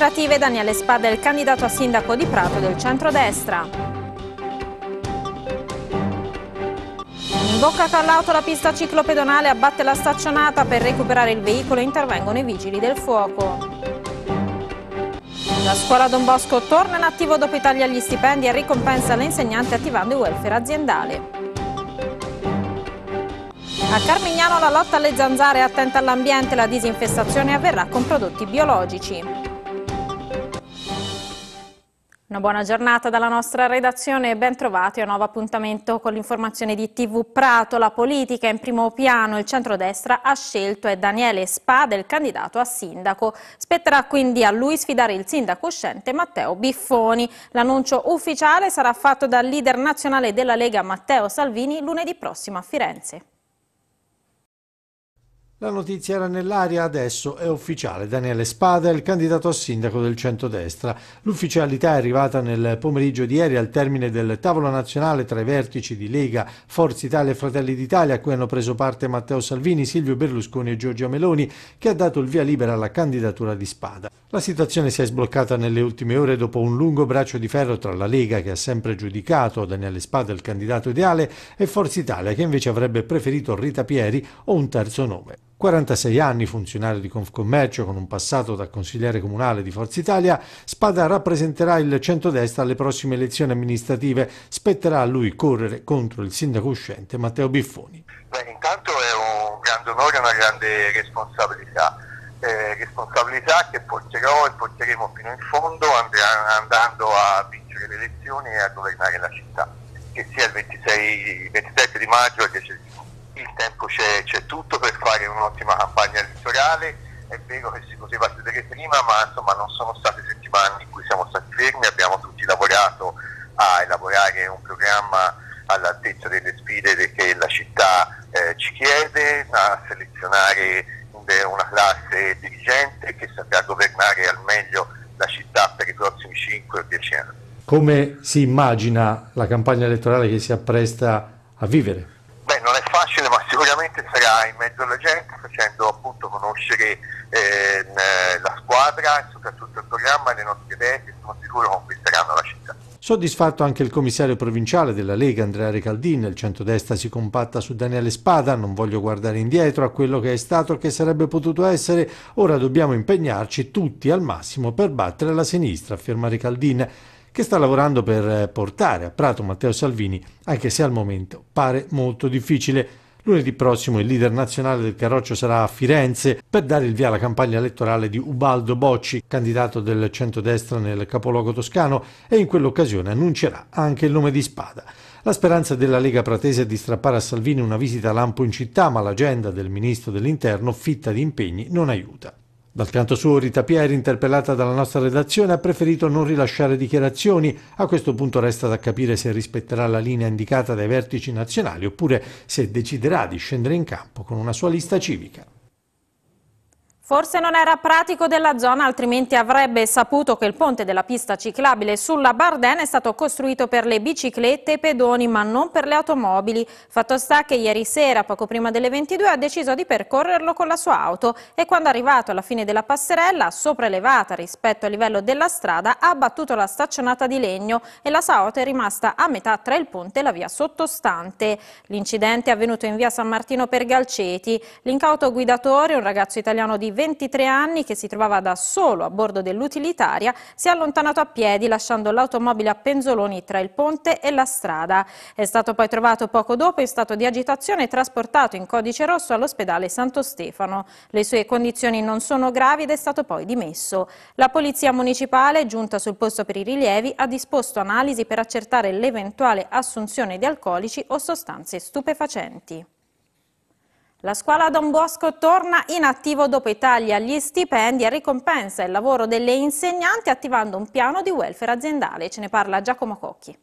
amministrative Daniele Spada è il candidato a sindaco di Prato del centrodestra. In bocca a Callauto la pista ciclopedonale abbatte la staccionata per recuperare il veicolo intervengono i vigili del fuoco. La scuola Don Bosco torna in attivo dopo i tagli agli stipendi e ricompensa l'insegnante attivando il welfare aziendale. A Carmignano la lotta alle zanzare è attenta all'ambiente, la disinfestazione avverrà con prodotti biologici. Una buona giornata dalla nostra redazione e ben a un nuovo appuntamento con l'informazione di TV Prato. La politica in primo piano, il centrodestra ha scelto è Daniele Spada, il candidato a sindaco. Spetterà quindi a lui sfidare il sindaco uscente Matteo Biffoni. L'annuncio ufficiale sarà fatto dal leader nazionale della Lega Matteo Salvini lunedì prossimo a Firenze. La notizia era nell'aria, adesso è ufficiale. Daniele Spada è il candidato a sindaco del centrodestra. L'ufficialità è arrivata nel pomeriggio di ieri al termine del tavolo nazionale tra i vertici di Lega, Forza Italia e Fratelli d'Italia a cui hanno preso parte Matteo Salvini, Silvio Berlusconi e Giorgia Meloni che ha dato il via libera alla candidatura di Spada. La situazione si è sbloccata nelle ultime ore dopo un lungo braccio di ferro tra la Lega che ha sempre giudicato Daniele Spada il candidato ideale e Forza Italia che invece avrebbe preferito Rita Pieri o un terzo nome. 46 anni, funzionario di Confcommercio con un passato da consigliere comunale di Forza Italia, Spada rappresenterà il centrodestra alle prossime elezioni amministrative. Spetterà a lui correre contro il sindaco uscente Matteo Biffoni. Beh, intanto è un grande onore e una grande responsabilità. Eh, responsabilità che porterò e porteremo fino in fondo andando a vincere le elezioni e a governare la città, che sia il 26, 27 di maggio il 10 di il tempo c'è, c'è tutto per fare un'ottima campagna elettorale, è vero che si poteva chiudere prima, ma insomma non sono state settimane in cui siamo stati fermi, abbiamo tutti lavorato a elaborare un programma all'altezza delle sfide che la città eh, ci chiede, a selezionare una classe dirigente che saprà governare al meglio la città per i prossimi 5 o 10 anni. Come si immagina la campagna elettorale che si appresta a vivere? mezzo alla gente, facendo appunto conoscere ehm, eh, la squadra e soprattutto il programma e le nostre idee che sono sicuro conquisteranno la città. Soddisfatto anche il commissario provinciale della Lega Andrea Recaldin, il centrodestra si compatta su Daniele Spada, non voglio guardare indietro a quello che è stato e che sarebbe potuto essere, ora dobbiamo impegnarci tutti al massimo per battere la sinistra, afferma Recaldin, che sta lavorando per eh, portare a Prato Matteo Salvini, anche se al momento pare molto difficile. Lunedì prossimo il leader nazionale del Carroccio sarà a Firenze per dare il via alla campagna elettorale di Ubaldo Bocci, candidato del centrodestra nel capoluogo toscano, e in quell'occasione annuncerà anche il nome di spada. La speranza della Lega Pratese è di strappare a Salvini una visita a lampo in città, ma l'agenda del ministro dell'Interno, fitta di impegni, non aiuta. Dal canto suo Rita Pierre, interpellata dalla nostra redazione, ha preferito non rilasciare dichiarazioni. A questo punto resta da capire se rispetterà la linea indicata dai vertici nazionali oppure se deciderà di scendere in campo con una sua lista civica. Forse non era pratico della zona, altrimenti avrebbe saputo che il ponte della pista ciclabile sulla Bardena è stato costruito per le biciclette e i pedoni, ma non per le automobili. Fatto sta che ieri sera, poco prima delle 22, ha deciso di percorrerlo con la sua auto e quando è arrivato alla fine della passerella, sopraelevata rispetto al livello della strada, ha battuto la staccionata di legno e la sua auto è rimasta a metà tra il ponte e la via sottostante. L'incidente è avvenuto in via San Martino per Galceti. L'incauto guidatore, un ragazzo italiano di 23 anni, che si trovava da solo a bordo dell'utilitaria, si è allontanato a piedi lasciando l'automobile a penzoloni tra il ponte e la strada. È stato poi trovato poco dopo in stato di agitazione e trasportato in codice rosso all'ospedale Santo Stefano. Le sue condizioni non sono gravi ed è stato poi dimesso. La polizia municipale, giunta sul posto per i rilievi, ha disposto analisi per accertare l'eventuale assunzione di alcolici o sostanze stupefacenti. La scuola Don Bosco torna in attivo dopo Italia, gli stipendi e ricompensa il lavoro delle insegnanti attivando un piano di welfare aziendale. Ce ne parla Giacomo Cocchi.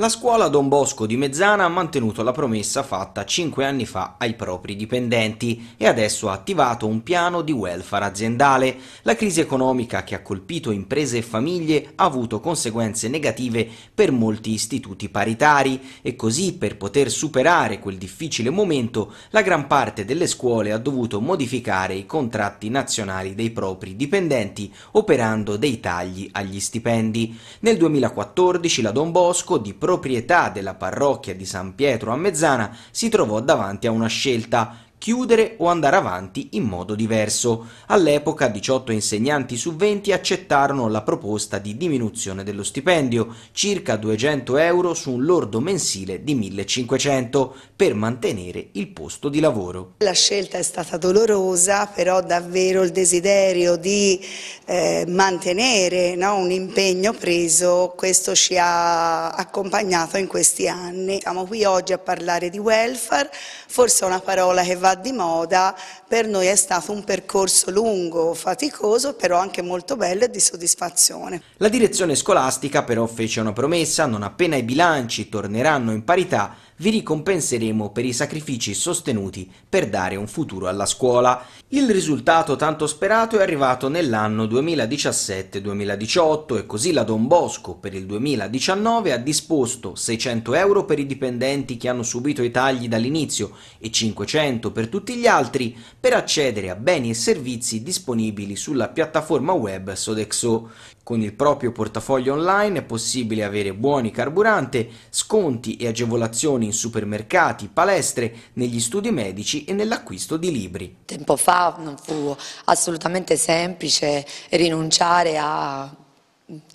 La scuola Don Bosco di Mezzana ha mantenuto la promessa fatta 5 anni fa ai propri dipendenti e adesso ha attivato un piano di welfare aziendale. La crisi economica che ha colpito imprese e famiglie ha avuto conseguenze negative per molti istituti paritari e così per poter superare quel difficile momento la gran parte delle scuole ha dovuto modificare i contratti nazionali dei propri dipendenti operando dei tagli agli stipendi. Nel 2014 la Don Bosco di proprietà della parrocchia di San Pietro a Mezzana si trovò davanti a una scelta chiudere o andare avanti in modo diverso. All'epoca 18 insegnanti su 20 accettarono la proposta di diminuzione dello stipendio, circa 200 euro su un lordo mensile di 1500, per mantenere il posto di lavoro. La scelta è stata dolorosa, però davvero il desiderio di eh, mantenere no, un impegno preso, questo ci ha accompagnato in questi anni. Siamo qui oggi a parlare di welfare, forse è una parola che va va di moda, per noi è stato un percorso lungo, faticoso, però anche molto bello e di soddisfazione. La direzione scolastica però fece una promessa, non appena i bilanci torneranno in parità, vi ricompenseremo per i sacrifici sostenuti per dare un futuro alla scuola. Il risultato tanto sperato è arrivato nell'anno 2017-2018 e così la Don Bosco per il 2019 ha disposto 600 euro per i dipendenti che hanno subito i tagli dall'inizio e 500 per tutti gli altri per accedere a beni e servizi disponibili sulla piattaforma web Sodexo. Con il proprio portafoglio online è possibile avere buoni carburante, sconti e agevolazioni in supermercati, palestre, negli studi medici e nell'acquisto di libri. Tempo fa non fu assolutamente semplice rinunciare a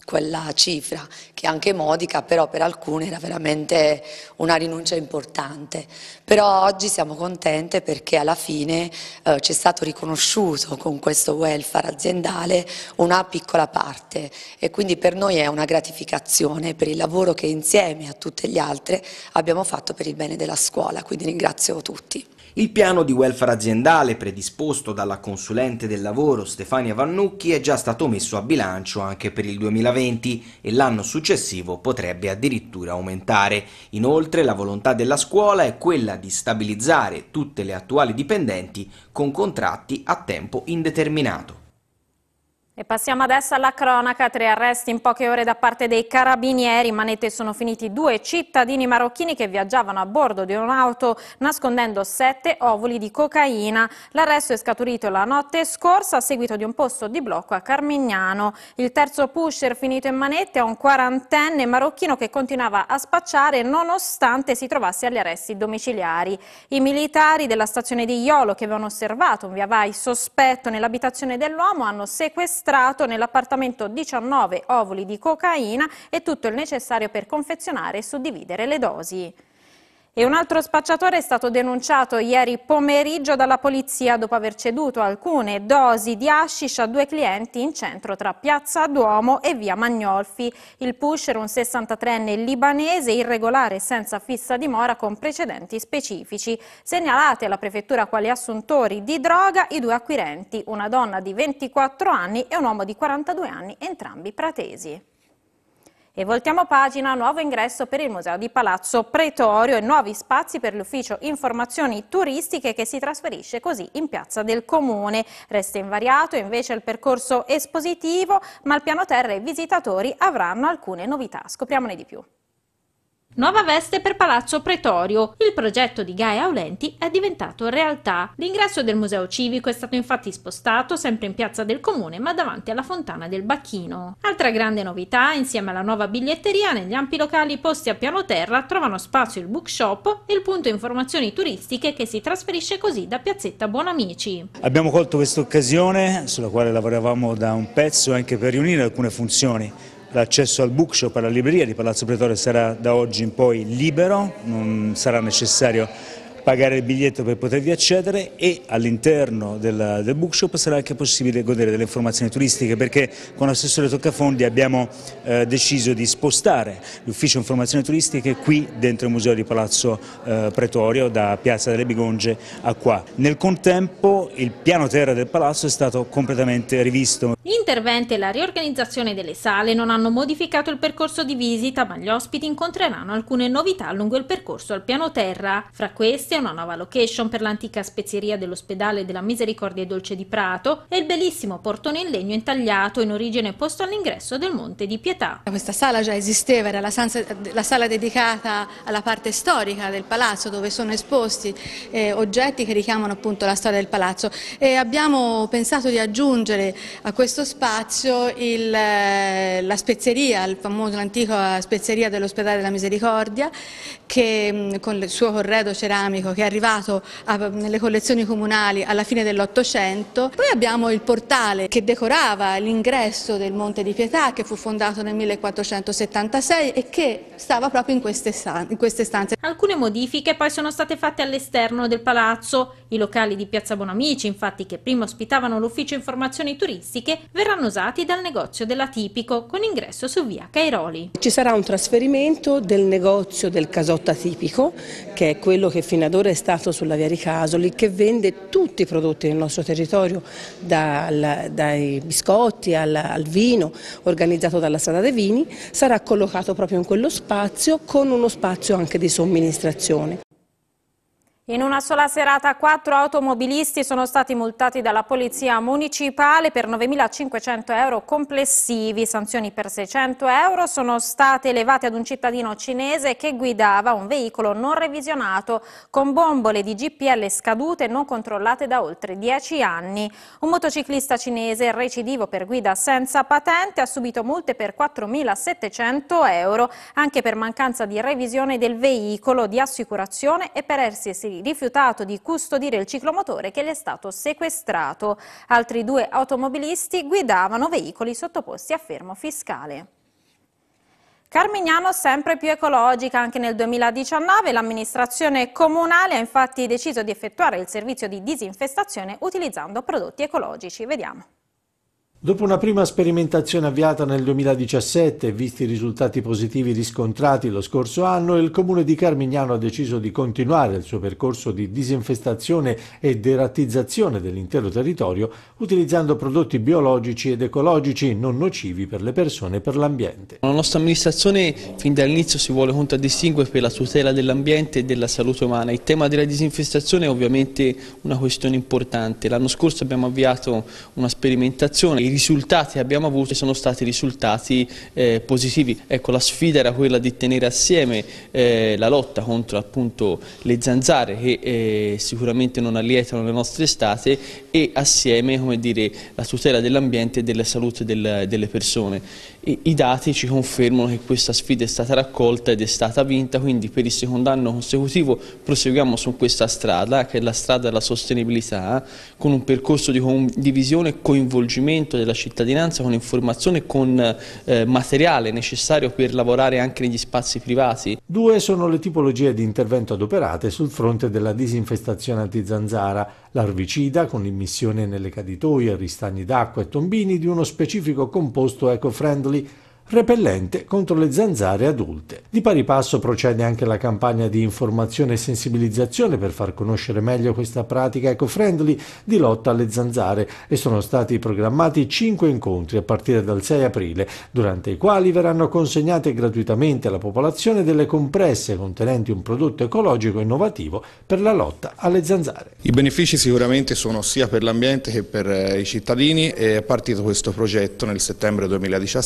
quella cifra, che anche modica, però per alcuni era veramente una rinuncia importante. Però oggi siamo contente perché alla fine eh, ci è stato riconosciuto con questo welfare aziendale una piccola parte e quindi per noi è una gratificazione per il lavoro che insieme a tutte le altre abbiamo fatto per il bene della scuola, quindi ringrazio tutti. Il piano di welfare aziendale predisposto dalla consulente del lavoro Stefania Vannucchi è già stato messo a bilancio anche per il 2020 e l'anno successivo potrebbe addirittura aumentare. Inoltre la volontà della scuola è quella di stabilizzare tutte le attuali dipendenti con contratti a tempo indeterminato. E passiamo adesso alla cronaca, tre arresti in poche ore da parte dei carabinieri, in manette sono finiti due cittadini marocchini che viaggiavano a bordo di un'auto nascondendo sette ovuli di cocaina. L'arresto è scaturito la notte scorsa a seguito di un posto di blocco a Carmignano. Il terzo pusher finito in manette è un quarantenne marocchino che continuava a spacciare nonostante si trovasse agli arresti domiciliari. I militari della stazione di Iolo che avevano osservato un via vai sospetto nell'abitazione dell'uomo hanno sequestrato sequestrato nell'appartamento 19 ovuli di cocaina e tutto il necessario per confezionare e suddividere le dosi. E un altro spacciatore è stato denunciato ieri pomeriggio dalla polizia dopo aver ceduto alcune dosi di hashish a due clienti in centro tra Piazza Duomo e Via Magnolfi. Il pusher, un 63enne libanese, irregolare senza fissa dimora con precedenti specifici. Segnalate alla prefettura quali assuntori di droga i due acquirenti, una donna di 24 anni e un uomo di 42 anni, entrambi pratesi. E voltiamo pagina, nuovo ingresso per il Museo di Palazzo Pretorio e nuovi spazi per l'ufficio informazioni turistiche che si trasferisce così in piazza del Comune. Resta invariato invece il percorso espositivo, ma al piano terra i visitatori avranno alcune novità. Scopriamone di più. Nuova veste per Palazzo Pretorio. Il progetto di Gaia Aulenti è diventato realtà. L'ingresso del Museo Civico è stato infatti spostato sempre in piazza del comune, ma davanti alla fontana del Bacchino. Altra grande novità, insieme alla nuova biglietteria, negli ampi locali posti a piano terra trovano spazio il bookshop e il punto informazioni turistiche che si trasferisce così da Piazzetta Buonamici. Abbiamo colto questa occasione sulla quale lavoravamo da un pezzo anche per riunire alcune funzioni L'accesso al bookshop, e alla libreria di Palazzo Pretore sarà da oggi in poi libero, non sarà necessario pagare il biglietto per potervi accedere e all'interno del, del, bookshop sarà anche possibile godere delle informazioni turistiche perché con l'assessore Toccafondi abbiamo eh, deciso di spostare l'ufficio informazioni turistiche qui dentro il museo di Palazzo eh, Pretorio da Piazza delle Bigonge a qua. Nel contempo il piano terra del palazzo è stato completamente rivisto. Gli interventi e la riorganizzazione delle sale non hanno modificato il percorso di visita ma gli ospiti incontreranno alcune novità lungo il percorso al piano terra. Fra queste Venezia, una nuova location per l'antica spezieria dell'ospedale della Misericordia e Dolce di Prato e il bellissimo portone in legno intagliato in origine posto all'ingresso del Monte di Pietà. Questa sala già esisteva, era la, sanza, la sala dedicata alla parte storica del palazzo dove sono esposti eh, oggetti che richiamano appunto la storia del palazzo e abbiamo pensato di aggiungere a questo spazio il, eh, la spezieria, il famoso l'antica spezieria dell'ospedale della Misericordia che mm, con il suo corredo ceramico che è arrivato a, nelle collezioni comunali alla fine dell'Ottocento. Poi abbiamo il portale che decorava l'ingresso del Monte di Pietà che fu fondato nel 1476 e che stava proprio in queste, in queste stanze. Alcune modifiche poi sono state fatte all'esterno del palazzo. I locali di Piazza Bonamici, infatti, che prima ospitavano l'ufficio informazioni turistiche, verranno usati dal negozio dell'Atipico con ingresso su via Cairoli. Ci sarà un trasferimento del negozio del Casotta Tipico, che è quello che fino ad L'ambasciatore è stato sulla via Ricasoli che vende tutti i prodotti del nostro territorio, dal, dai biscotti al, al, vino organizzato dalla Strada dei Vini, sarà collocato proprio in quello spazio con uno spazio anche di somministrazione. In una sola serata quattro automobilisti sono stati multati dalla Polizia Municipale per 9.500 euro complessivi. Sanzioni per 600 euro sono state elevate ad un cittadino cinese che guidava un veicolo non revisionato con bombole di GPL scadute non controllate da oltre 10 anni. Un motociclista cinese recidivo per guida senza patente ha subito multe per 4.700 euro anche per mancanza di revisione del veicolo, di assicurazione e per essersi rifiutato di custodire il ciclomotore che gli è stato sequestrato. Altri due automobilisti guidavano veicoli sottoposti a fermo fiscale. Carmignano sempre più ecologica, anche nel 2019 l'amministrazione comunale ha infatti deciso di effettuare il servizio di disinfestazione utilizzando prodotti ecologici. Vediamo. Dopo una prima sperimentazione avviata nel 2017 e visti i risultati positivi riscontrati lo scorso anno, il comune di Carmignano ha deciso di continuare il suo percorso di disinfestazione e derattizzazione dell'intero territorio utilizzando prodotti biologici ed ecologici non nocivi per le persone e per l'ambiente. La nostra amministrazione fin dall'inizio si vuole contraddistinguere per la tutela dell'ambiente e della salute umana. Il tema della disinfestazione è ovviamente una questione importante. L'anno scorso abbiamo avviato una sperimentazione risultati che abbiamo avuto sono stati risultati eh, positivi. Ecco, la sfida era quella di tenere assieme eh, la lotta contro appunto, le zanzare che eh, sicuramente non allietano le nostre estate e assieme dire, la tutela dell'ambiente e della salute del, delle persone. I dati ci confermano che questa sfida è stata raccolta ed è stata vinta, quindi per il secondo anno consecutivo proseguiamo su questa strada, che è la strada della sostenibilità, con un percorso di condivisione e coinvolgimento della cittadinanza, con informazione e con eh, materiale necessario per lavorare anche negli spazi privati. Due sono le tipologie di intervento adoperate sul fronte della disinfestazione anti zanzara larvicida con immissione nelle caditoie, ristagni d'acqua e tombini di uno specifico composto eco-friendly repellente contro le zanzare adulte. Di pari passo procede anche la campagna di informazione e sensibilizzazione per far conoscere meglio questa pratica eco-friendly di lotta alle zanzare e sono stati programmati 5 incontri a partire dal 6 aprile, durante i quali verranno consegnate gratuitamente alla popolazione delle compresse contenenti un prodotto ecologico innovativo per la lotta alle zanzare. I benefici sicuramente sono sia per l'ambiente che per eh, i cittadini è partito questo progetto nel settembre 2017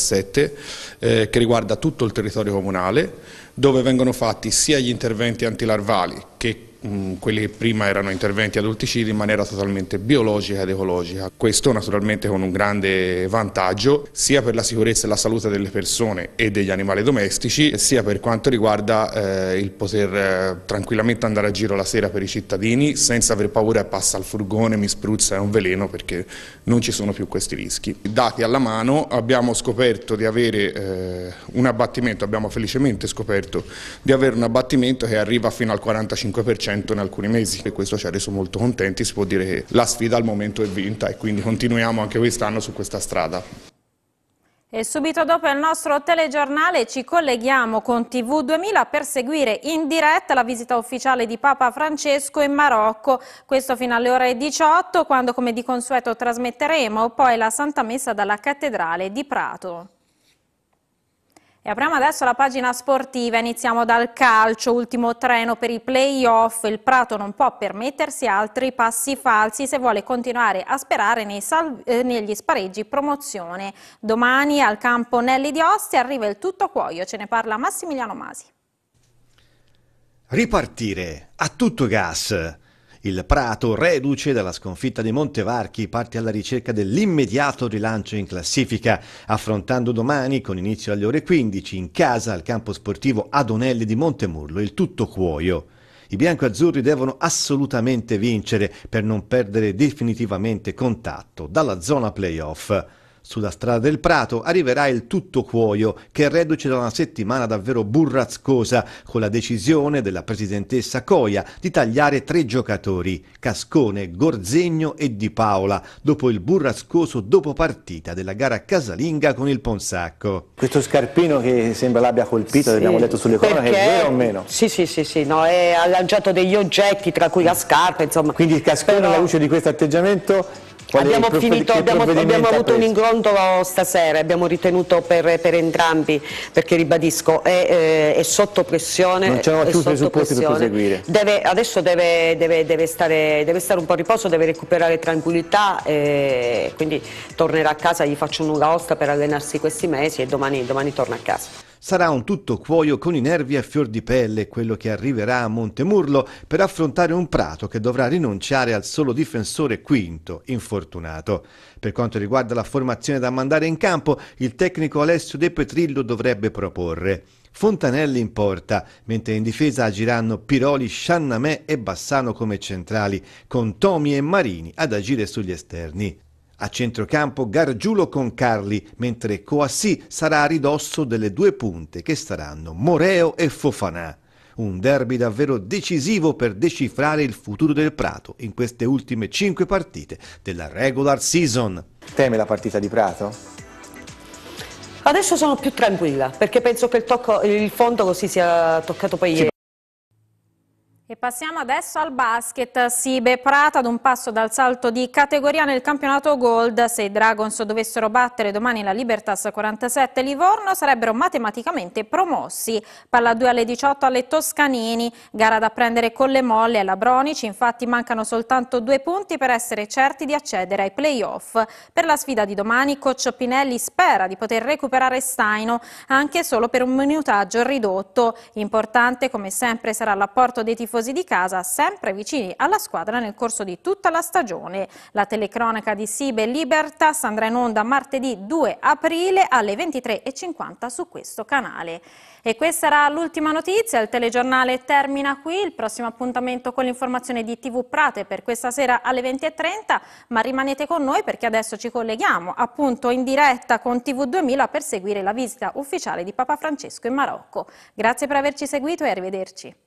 eh, che riguarda tutto il territorio comunale, dove vengono fatti sia gli interventi antilarvali che mh, mm, quelli che prima erano interventi ad ulticidi in maniera totalmente biologica ed ecologica. Questo naturalmente con un grande vantaggio sia per la sicurezza e la salute delle persone e degli animali domestici, sia per quanto riguarda eh, il poter eh, tranquillamente andare a giro la sera per i cittadini senza aver paura che passa al furgone, mi spruzza, è un veleno perché non ci sono più questi rischi. Dati alla mano abbiamo scoperto di avere eh, un abbattimento, abbiamo felicemente scoperto di avere un abbattimento che arriva fino al 45% 100 in alcuni mesi e questo ci ha reso molto contenti, si può dire che la sfida al momento è vinta e quindi continuiamo anche quest'anno su questa strada. E subito dopo il nostro telegiornale ci colleghiamo con TV2000 per seguire in diretta la visita ufficiale di Papa Francesco in Marocco. Questo fino alle ore 18 quando come di consueto trasmetteremo poi la Santa Messa dalla Cattedrale di Prato. E apriamo adesso la pagina sportiva, iniziamo dal calcio, ultimo treno per i playoff, il Prato non può permettersi altri passi falsi se vuole continuare a sperare eh, negli spareggi promozione. Domani al campo Nelli di Ostia arriva il tutto cuoio, ce ne parla Massimiliano Masi. Ripartire a tutto gas. Il Prato, reduce dalla sconfitta di Montevarchi, parte alla ricerca dell'immediato rilancio in classifica, affrontando domani, con inizio alle ore 15, in casa al campo sportivo Adonelli di Montemurlo, il tutto cuoio. I biancoazzurri devono assolutamente vincere per non perdere definitivamente contatto dalla zona playoff. Sulla strada del Prato arriverà il tutto cuoio, che è reduce da una settimana davvero burrascosa, con la decisione della presidentessa Coia di tagliare tre giocatori, Cascone, Gorzegno e Di Paola, dopo il burrascoso dopo partita della gara casalinga con il Ponsacco. Questo scarpino che sembra l'abbia colpito, sì, abbiamo detto sulle cronache, perché... è vero o meno? Sì, sì, sì, sì no, è, ha lanciato degli oggetti, tra cui la scarpa, insomma. Quindi Cascone, Però... alla luce di questo atteggiamento, Abbiamo, finito, abbiamo, abbiamo, avuto un incontro stasera, abbiamo ritenuto per, per entrambi, perché ribadisco, è, eh, è sotto pressione. Non c'erano più presupposti per proseguire. Deve, adesso deve, deve, deve, stare, deve stare un po' a riposo, deve recuperare tranquillità, eh, quindi tornerà a casa, gli faccio un'ora osta per allenarsi questi mesi e domani, domani torna a casa. Sarà un tutto cuoio con i nervi a fior di pelle quello che arriverà a Montemurlo per affrontare un Prato che dovrà rinunciare al solo difensore quinto, infortunato. Per quanto riguarda la formazione da mandare in campo, il tecnico Alessio De Petrillo dovrebbe proporre. Fontanelli in porta, mentre in difesa agiranno Piroli, Sciannamè e Bassano come centrali, con Tomi e Marini ad agire sugli esterni. A centrocampo Gargiulo con Carli, mentre Coassì sarà a ridosso delle due punte che saranno Moreo e Fofanà. Un derby davvero decisivo per decifrare il futuro del Prato in queste ultime cinque partite della regular season. Teme la partita di Prato? Adesso sono più tranquilla perché penso che il, tocco, il fondo così sia toccato poi ieri. E passiamo adesso al basket. Sibe Prata ad un passo dal salto di categoria nel campionato Gold. Se i Dragons dovessero battere domani la Libertas 47 Livorno sarebbero matematicamente promossi. Palla 2 alle 18 alle Toscanini, gara da prendere con le molle alla Bronici. Infatti mancano soltanto due punti per essere certi di accedere ai playoff. Per la sfida di domani Coach Pinelli spera di poter recuperare Staino anche solo per un minutaggio ridotto. Importante come sempre sarà l'apporto dei tifosi tifosi di casa sempre vicini alla squadra nel corso di tutta la stagione. La telecronaca di Sibe Libertas andrà in onda martedì 2 aprile alle 23.50 su questo canale. E questa era l'ultima notizia, il telegiornale termina qui, il prossimo appuntamento con l'informazione di TV Prate per questa sera alle 20.30, ma rimanete con noi perché adesso ci colleghiamo appunto in diretta con TV2000 per seguire la visita ufficiale di Papa Francesco in Marocco. Grazie per averci seguito e arrivederci.